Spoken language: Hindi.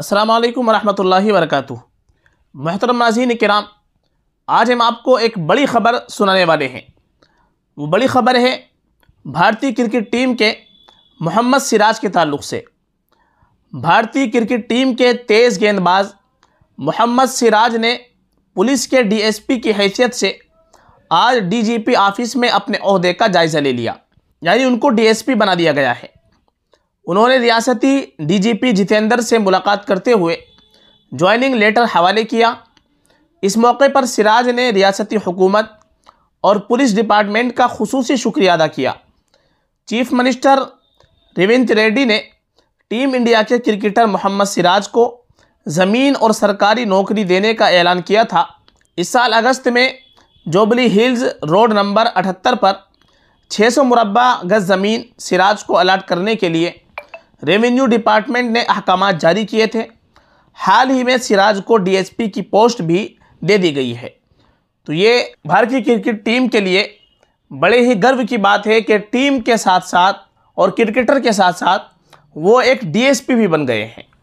अस्सलाम वालेकुम रहमतुल्लाहि महतरम मोहतरम नाजीन कराम आज हम आपको एक बड़ी ख़बर सुनाने वाले हैं वो बड़ी ख़बर है भारतीय क्रिकेट टीम के मोहम्मद सिराज के ताल्लुक़ से भारतीय क्रिकेट टीम के तेज़ गेंदबाज मोहम्मद सिराज ने पुलिस के डीएसपी की हैसियत से आज डीजीपी ऑफिस में अपने अहदे का जायज़ा ले लिया यानी उनको पी बना दिया गया है उन्होंने रियासती डीजीपी जितेंद्र से मुलाकात करते हुए ज्वाइनिंग लेटर हवाले किया इस मौके पर सिराज ने रियासती हुकूमत और पुलिस डिपार्टमेंट का खसूस शुक्रिया अदा किया चीफ मिनिस्टर रविंद रेड्डी ने टीम इंडिया के क्रिकेटर मोहम्मद सिराज को ज़मीन और सरकारी नौकरी देने का ऐलान किया था इस साल अगस्त में जोबली हिल्स रोड नंबर अठहत्तर पर 600 मुरबा गज़ ज़मीन सिराज को अलाट करने के लिए रेवेन्यू डिपार्टमेंट ने अहकाम जारी किए थे हाल ही में सिराज को डीएसपी की पोस्ट भी दे दी गई है तो ये भारतीय क्रिकेट टीम के लिए बड़े ही गर्व की बात है कि टीम के साथ साथ और क्रिकेटर के साथ साथ वो एक डीएसपी भी बन गए हैं